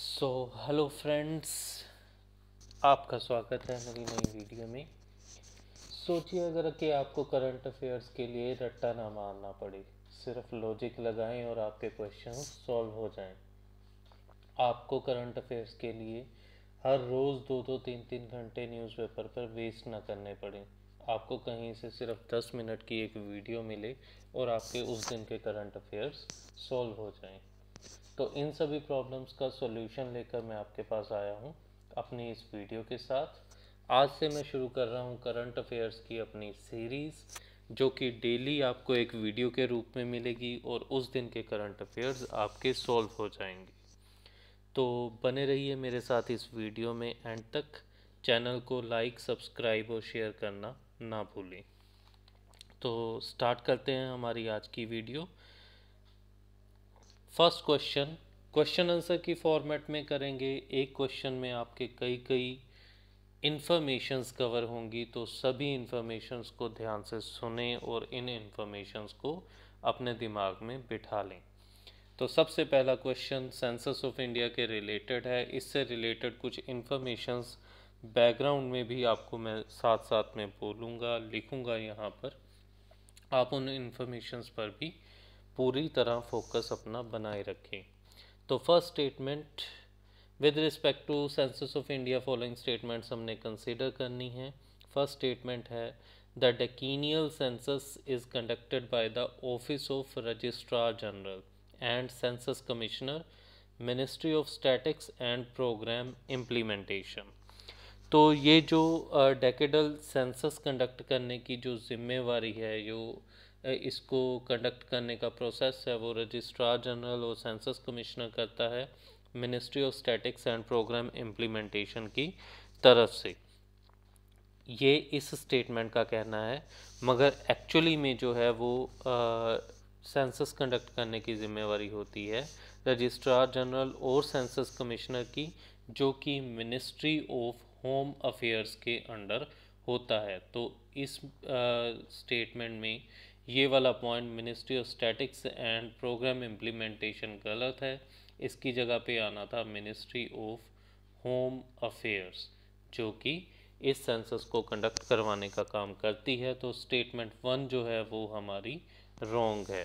So hello friends आपका स्वागत है मेरी नई वीडियो में सोचिए अगर कि आपको करंट अफेयर्स के लिए रट्टा ना मारना पड़े सिर्फ लॉजिक लगाएं और आपके क्वेश्चन सॉल्व हो जाएं आपको करंट अफेयर्स के लिए हर रोज़ दो दो तीन तीन घंटे न्यूज़पेपर पर वेस्ट ना करने पड़े आपको कहीं से सिर्फ दस मिनट की एक वीडियो मिले और आपके उस दिन के करंट अफेयर्स सॉल्व हो जाएं तो इन सभी प्रॉब्लम्स का सोल्यूशन लेकर मैं आपके पास आया हूँ अपनी इस वीडियो के साथ आज से मैं शुरू कर रहा हूँ करंट अफेयर्स की अपनी सीरीज़ जो कि डेली आपको एक वीडियो के रूप में मिलेगी और उस दिन के करंट अफेयर्स आपके सॉल्व हो जाएंगे तो बने रहिए मेरे साथ इस वीडियो में एंड तक चैनल को लाइक सब्सक्राइब और शेयर करना ना भूलें तो स्टार्ट करते हैं हमारी आज की video first question question answer की फॉर्मेट में करेंगे एक क्वेश्चन में आपके कई कई इन्फॉर्मेशंस कवर होंगी तो सभी इन्फॉर्मेशंस को ध्यान से सुने और इन इन्फॉर्मेशंस को अपने दिमाग में बिठा लें तो सबसे पहला क्वेश्चन सेंसस ऑफ इंडिया के रिलेटेड है इससे रिलेटेड कुछ इन्फॉर्मेशंस बैकग्राउंड में भी आपको मैं साथ साथ में बोलूँगा लिखूँगा यहाँ पर आप उन इन्फॉर्मेशंस पर भी पूरी तरह फोकस अपना बनाए रखें तो first statement with respect to census of India following statements हमने कंसिडर करनी है फर्स्ट स्टेटमेंट है the decennial census is conducted by the office of registrar general and census commissioner ministry of statistics and programme implementation तो ये जो decadal census conduct करने की जो जिम्मेवारी है जो इसको कंडक्ट करने का प्रोसेस है वो रजिस्ट्रार जनरल और सेंसस कमिश्नर करता है ministry of statistics and programme implementation की तरफ से ये इस स्टेटमेंट का कहना है मगर एक्चुअली में जो है वो सेंसस कंडक्ट करने की जिम्मेवारी होती है रजिस्ट्रार जनरल और सेंसस कमिश्नर की जो कि मिनिस्ट्री ऑफ होम अफेयर्स के अंडर होता है तो इस स्टेटमेंट में ये वाला point ministry of statistics and programme implementation गलत है इसकी जगह पे आना था मिनिस्ट्री ऑफ होम अफेयर्स जो कि इस सेंसस को कंडक्ट करवाने का काम करती है तो स्टेटमेंट वन जो है वो हमारी रॉन्ग है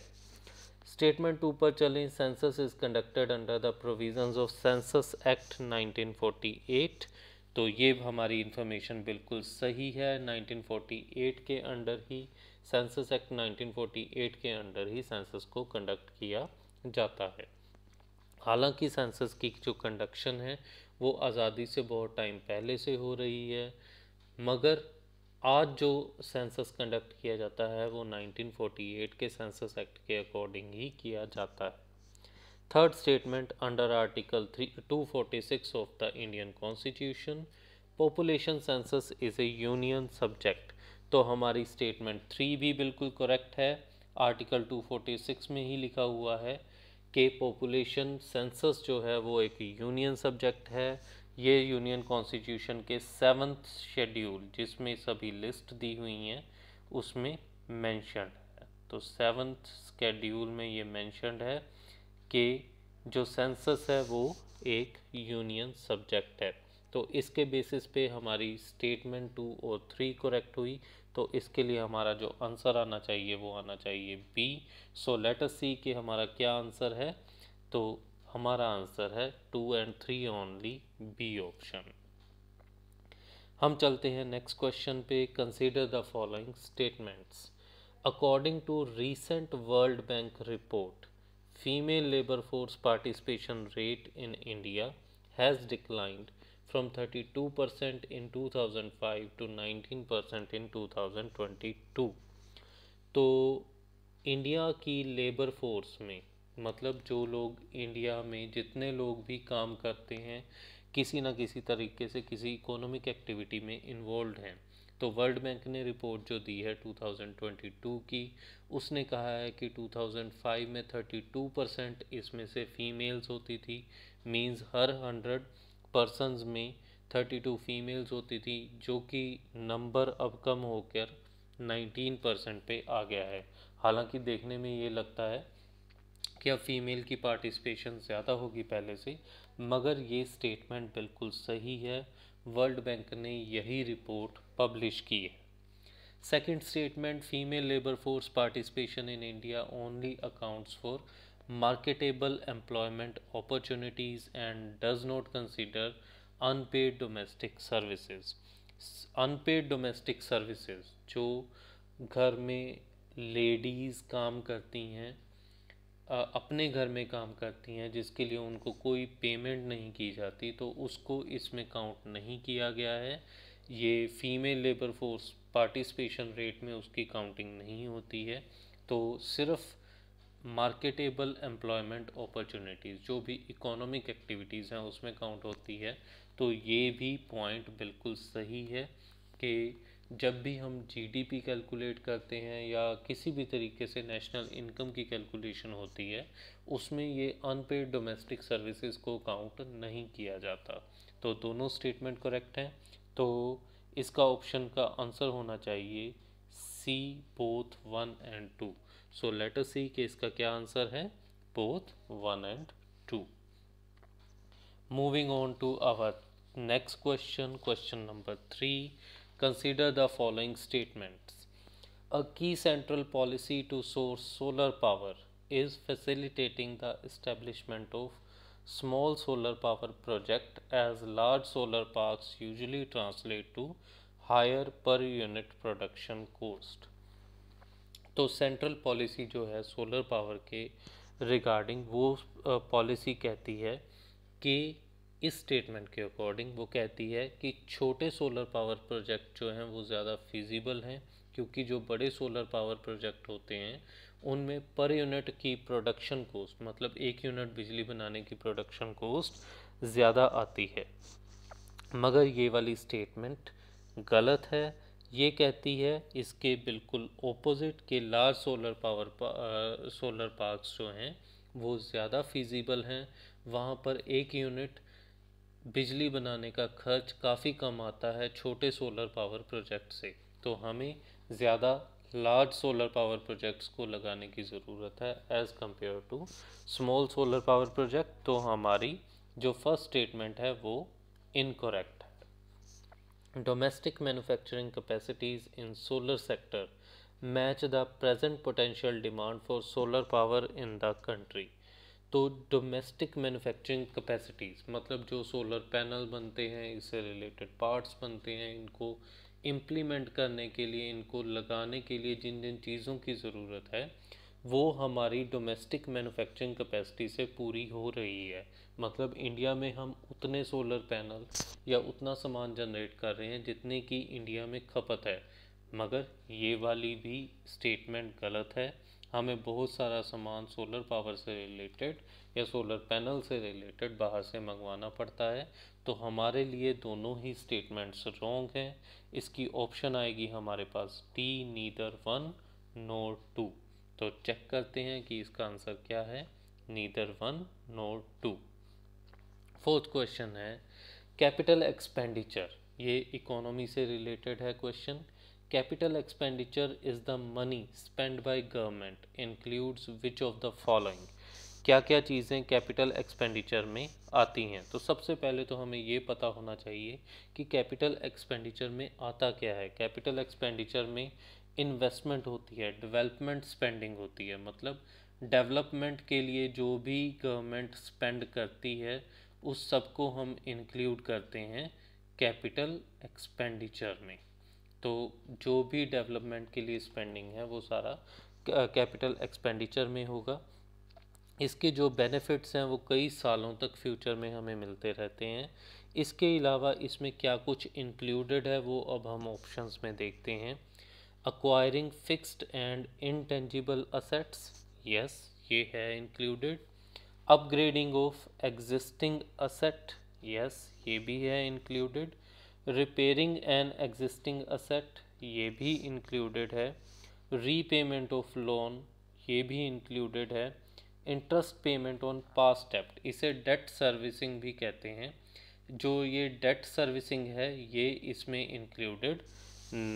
स्टेटमेंट टू पर चलें census is conducted under the provisions of census act 1948 तो ये हमारी इंफॉर्मेशन बिल्कुल सही है 1948 के अंडर ही सेंसस एक्ट 1948 के अंडर ही सेंसस को कंडक्ट किया जाता है हालांकि सेंसस की जो कंडक्शन है वो आज़ादी से बहुत टाइम पहले से हो रही है मगर आज जो सेंसस कंडक्ट किया जाता है वो 1948 के सेंसस एक्ट के अकॉर्डिंग ही किया जाता है third statement under article three two forty six of the Indian constitution population census is a union subject तो हमारी स्टेटमेंट थ्री भी बिल्कुल करेक्ट है आर्टिकल 246 में ही लिखा हुआ है कि पॉपुलेशन सेंसस जो है वो एक यूनियन सब्जेक्ट है ये यूनियन कॉन्स्टिट्यूशन के सेवन्थ शेड्यूल जिसमें सभी लिस्ट दी हुई हैं उसमें मैंशन है तो सेवन्थ स्केड्यूल में ये मैंशनड है कि जो सेंसस है वो एक यूनियन सब्जेक्ट है तो इसके बेसिस पे हमारी स्टेटमेंट टू और थ्री करेक्ट हुई तो इसके लिए हमारा जो आंसर आना चाहिए वो आना चाहिए बी सो लेटर सी कि हमारा क्या आंसर है तो हमारा आंसर है two and three only B option हम चलते हैं नेक्स्ट क्वेश्चन पे consider the following statements according to recent World Bank report female labour force participation rate in India has declined from 32% in 2005 to 19% in 2022 तो India की labour force में मतलब जो लोग इंडिया में जितने लोग भी काम करते हैं किसी ना किसी तरीके से किसी इकोनॉमिक एक्टिविटी में इन्वॉल्व हैं तो वर्ल्ड बैंक ने रिपोर्ट जो दी है 2022 की उसने कहा है कि 2005 में 32 परसेंट इसमें से फीमेल्स होती थी मींस हर हंड्रेड पर्सनस में थर्टी टू फीमेल्स होती थी जो कि नंबर अब कम होकर नाइन्टीन परसेंट पे आ गया है हालांकि देखने में ये लगता है कि अब फीमेल की पार्टिसिपेशन ज़्यादा होगी पहले से मगर ये स्टेटमेंट बिल्कुल सही है वर्ल्ड बैंक ने यही रिपोर्ट पब्लिश की है second statement female labour force participation in India only accounts for marketable employment opportunities and does not consider unpaid domestic services unpaid domestic services जो घर में लेडीज़ काम करती हैं अपने घर में काम करती हैं जिसके लिए उनको कोई पेमेंट नहीं की जाती तो उसको इसमें काउंट नहीं किया गया है ये female labour force participation rate में उसकी काउंटिंग नहीं होती है तो सिर्फ़ मार्केटेबल एम्प्लॉयमेंट अपॉर्चुनिटीज़ जो भी इकोनॉमिक एक्टिविटीज़ हैं उसमें काउंट होती है तो ये भी पॉइंट बिल्कुल सही है कि जब भी हम जीडीपी कैलकुलेट करते हैं या किसी भी तरीके से नेशनल इनकम की कैलकुलेशन होती है उसमें ये अनपेड डोमेस्टिक सर्विसेज को काउंट नहीं किया जाता तो दोनों स्टेटमेंट करेक्ट हैं तो इसका ऑप्शन का आंसर होना चाहिए C both one and two so let us see कि इसका क्या आंसर है both one and two moving on to our next question question number three consider the following statements a की central policy to source solar power is facilitating the establishment of small solar power project as large solar park usually translate to higher per unit production cost तो central policy जो है solar power के regarding वो policy कहती है कि इस statement के अकॉर्डिंग वो कहती है कि छोटे सोलर पावर प्रोजेक्ट जो हैं वो ज़्यादा फिजिबल हैं क्योंकि जो बड़े सोलर पावर प्रोजेक्ट होते हैं उनमें पर यूनिट की प्रोडक्शन कोस्ट मतलब एक यूनिट बिजली बनाने की प्रोडक्शन कोस्ट ज़्यादा आती है मगर ये वाली स्टेटमेंट गलत है ये कहती है इसके बिल्कुल ओपोज़िट के लार्ज सोलर पावर पा, सोलर पार्क्स जो हैं वो ज़्यादा फिजिबल हैं वहाँ पर एक यूनिट बिजली बनाने का खर्च काफ़ी कम आता है छोटे सोलर पावर प्रोजेक्ट से तो हमें ज़्यादा लार्ज सोलर पावर प्रोजेक्ट्स को लगाने की ज़रूरत है as compare to small solar power project तो हमारी जो फर्स्ट स्टेटमेंट है वो incorrect domestic manufacturing capacities in solar sector match the present potential demand for solar power in the country तो डोमेस्टिक मैन्युफैक्चरिंग कैपेसिटीज़ मतलब जो सोलर पैनल बनते हैं इससे रिलेटेड पार्ट्स बनते हैं इनको इम्प्लीमेंट करने के लिए इनको लगाने के लिए जिन जिन चीज़ों की ज़रूरत है वो हमारी डोमेस्टिक मैन्युफैक्चरिंग कैपेसिटी से पूरी हो रही है मतलब इंडिया में हम उतने सोलर पैनल या उतना सामान जनरेट कर रहे हैं जितने की इंडिया में खपत है मगर ये वाली भी स्टेटमेंट गलत है हमें बहुत सारा सामान सोलर पावर से रिलेटेड या सोलर पैनल से रिलेटेड बाहर से मंगवाना पड़ता है तो हमारे लिए दोनों ही स्टेटमेंट्स रॉन्ग हैं इसकी ऑप्शन आएगी हमारे पास D neither one nor two तो चेक करते हैं कि इसका आंसर क्या है neither one nor two fourth question है कैपिटल एक्सपेंडिचर ये इकोनॉमी से रिलेटेड है question capital expenditure is the money spend by government includes which of the following क्या क्या चीज़ें कैपिटल एक्सपेंडिचर में आती हैं तो सबसे पहले तो हमें ये पता होना चाहिए कि कैपिटल एक्सपेंडिचर में आता क्या है कैपिटल एक्सपेंडिचर में इन्वेस्टमेंट होती है डेवलपमेंट स्पेंडिंग होती है मतलब डेवलपमेंट के लिए जो भी गवर्नमेंट स्पेंड करती है उस सब को हम इंक्लूड करते हैं कैपिटल एक्सपेंडिचर में तो जो भी डेवलपमेंट के लिए स्पेंडिंग है वो सारा कैपिटल एक्सपेंडिचर में होगा इसके जो बेनिफिट्स हैं वो कई सालों तक फ्यूचर में हमें मिलते रहते हैं इसके अलावा इसमें क्या कुछ इंक्लूडेड है वो अब हम ऑप्शंस में देखते हैं acquiring fixed and intangible assets yes ye hai included upgrading of existing asset yes ye bhi hai included repairing an existing asset ye bhi included hai repayment of loan ye bhi included hai interest payment on past डेप्ट इसे debt servicing भी कहते हैं जो ये date servicing है ये इसमें इंक्लूडेड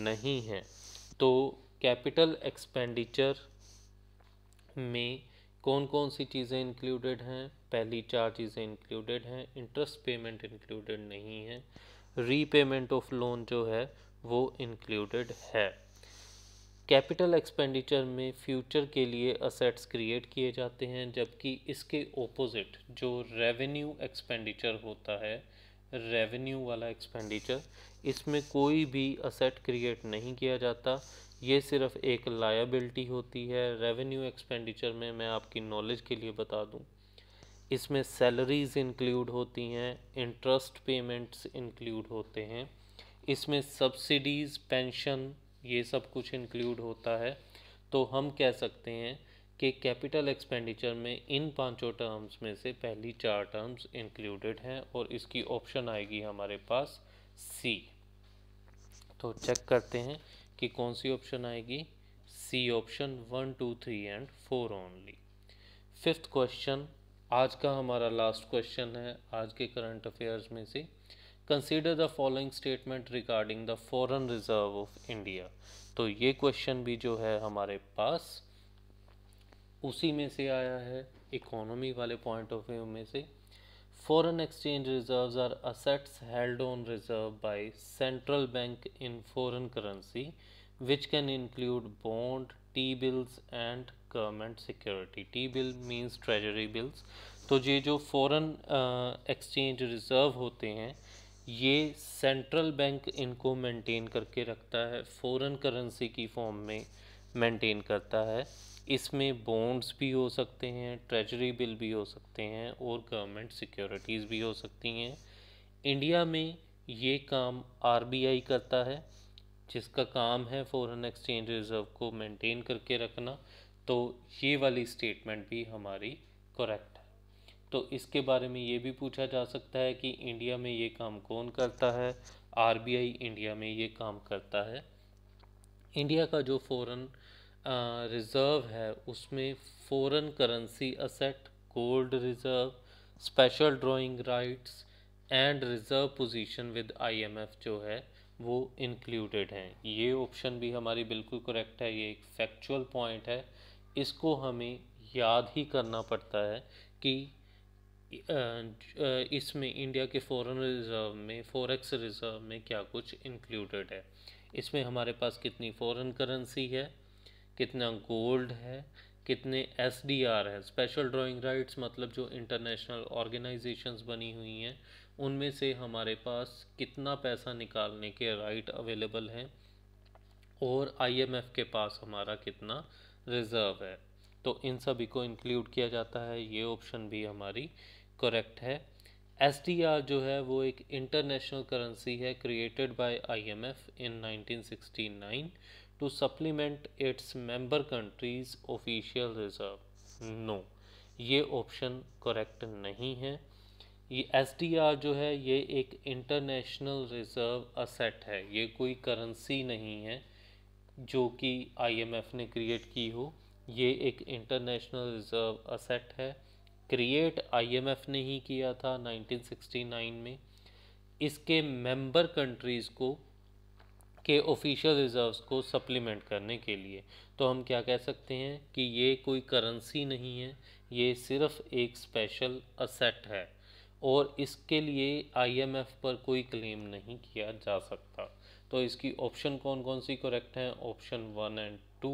नहीं है तो कैपिटल एक्सपेंडिचर में कौन कौन सी चीज़ें इंक्लूडेड हैं पहली चार चीज़ें इंक्लूडेड हैं इंटरेस्ट पेमेंट इंक्लूडेड नहीं है रीपेमेंट ऑफ लोन जो है वो इंक्लूडेड है कैपिटल एक्सपेंडिचर में फ्यूचर के लिए असेट्स क्रिएट किए जाते हैं जबकि इसके ओपोजिट जो रेवेन्यू एक्सपेंडिचर होता है रेवेन्यू वाला एक्सपेंडिचर इसमें कोई भी असेट क्रिएट नहीं किया जाता ये सिर्फ एक लायबिलिटी होती है रेवेन्यू एक्सपेंडिचर में मैं आपकी नॉलेज के लिए बता दूं इसमें सैलरीज इंक्लूड होती हैं इंटरेस्ट पेमेंट्स इंक्लूड होते हैं इसमें सब्सिडीज़ पेंशन ये सब कुछ इंक्लूड होता है तो हम कह सकते हैं कि कैपिटल एक्सपेंडिचर में इन पांचों टर्म्स में से पहली चार टर्म्स इंक्लूडेड हैं और इसकी ऑप्शन आएगी हमारे पास सी तो चेक करते हैं कि कौन सी ऑप्शन आएगी C option one two three and four only fifth question आज का हमारा लास्ट क्वेश्चन है आज के करंट अफेयर्स में से consider the following statement regarding the foreign reserve of India तो ये क्वेश्चन भी जो है हमारे पास उसी में से आया है इकोनॉमी वाले पॉइंट ऑफ व्यू में से Foreign exchange reserves are assets held on reserve by central bank in foreign currency which can include bond, T-bills and government security. T-bill means treasury bills. तो ये जो foreign exchange reserve होते हैं ये central bank इनको maintain करके रखता है फॉरेन करेंसी की फॉर्म में मेंटेन करता है इसमें बॉन्ड्स भी हो सकते हैं ट्रेजरी बिल भी हो सकते हैं और गवर्नमेंट सिक्योरिटीज़ भी हो सकती हैं इंडिया में ये काम आरबीआई करता है जिसका काम है फॉरेन एक्सचेंज रिज़र्व को मेंटेन करके रखना तो ये वाली स्टेटमेंट भी हमारी करेक्ट है तो इसके बारे में ये भी पूछा जा सकता है कि इंडिया में ये काम कौन करता है आरबीआई इंडिया में ये काम करता है इंडिया का जो फॉरेन रिज़र्व है उसमें foreign currency asset gold reserve special drawing rights and reserve position with IMF जो है वो इंक्लूडेड हैं ये ऑप्शन भी हमारी बिल्कुल करेक्ट है ये एक फैक्चुअल पॉइंट है इसको हमें याद ही करना पड़ता है कि इसमें इंडिया के फॉरेन रिज़र्व में फॉरेक्स रिज़र्व में क्या कुछ इंक्लूडेड है इसमें हमारे पास कितनी फॉरेन करेंसी है कितना गोल्ड है कितने एस डी आर है स्पेशल ड्राइंग राइट्स मतलब जो इंटरनेशनल ऑर्गेनाइजेशंस बनी हुई हैं उनमें से हमारे पास कितना पैसा निकालने के राइट अवेलेबल हैं और आईएमएफ के पास हमारा कितना रिज़र्व है तो इन सभी को इंक्लूड किया जाता है ये ऑप्शन भी हमारी करेक्ट है एस जो है वो एक इंटरनेशनल करेंसी है created by IMF in 1969 to supplement its member countries official reserve no ये ऑप्शन करेक्ट नहीं है ये एस जो है ये एक इंटरनेशनल रिज़र्व असेट है ये कोई करेंसी नहीं है जो कि आईएमएफ ने क्रिएट की हो ये एक इंटरनेशनल रिज़र्व असेट है क्रिएट आईएमएफ ने ही किया था 1969 में इसके मेंबर कंट्रीज़ को के ऑफिशियल रिज़र्व्स को सप्लीमेंट करने के लिए तो हम क्या कह सकते हैं कि ये कोई करेंसी नहीं है ये सिर्फ़ एक स्पेशल असेट है और इसके लिए आईएमएफ पर कोई क्लेम नहीं किया जा सकता तो इसकी ऑप्शन कौन कौन सी करेक्ट हैं ऑप्शन वन एंड टू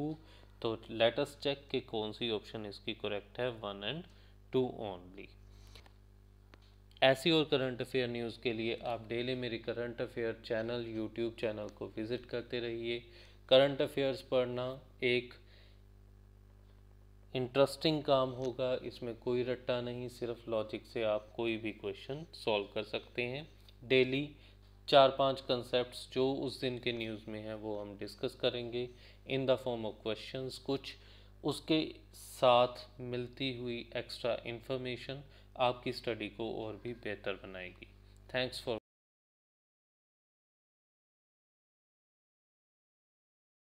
तो लेटस चेक कि कौन सी ऑप्शन इसकी करेक्ट है वन एंड टू ओनली ऐसी और करंट अफेयर न्यूज़ के लिए आप डेली मेरी current affair channel YouTube channel को विज़िट करते रहिए करंट अफेयर्स पढ़ना एक इंटरेस्टिंग काम होगा इसमें कोई रट्टा नहीं सिर्फ लॉजिक से आप कोई भी क्वेश्चन सॉल्व कर सकते हैं डेली चार पांच कंसेप्ट्स जो उस दिन के न्यूज़ में हैं वो हम डिस्कस करेंगे in the form of questions कुछ उसके साथ मिलती हुई एक्स्ट्रा इन्फॉर्मेशन आपकी स्टडी को और भी बेहतर बनाएगी थैंक्स फॉर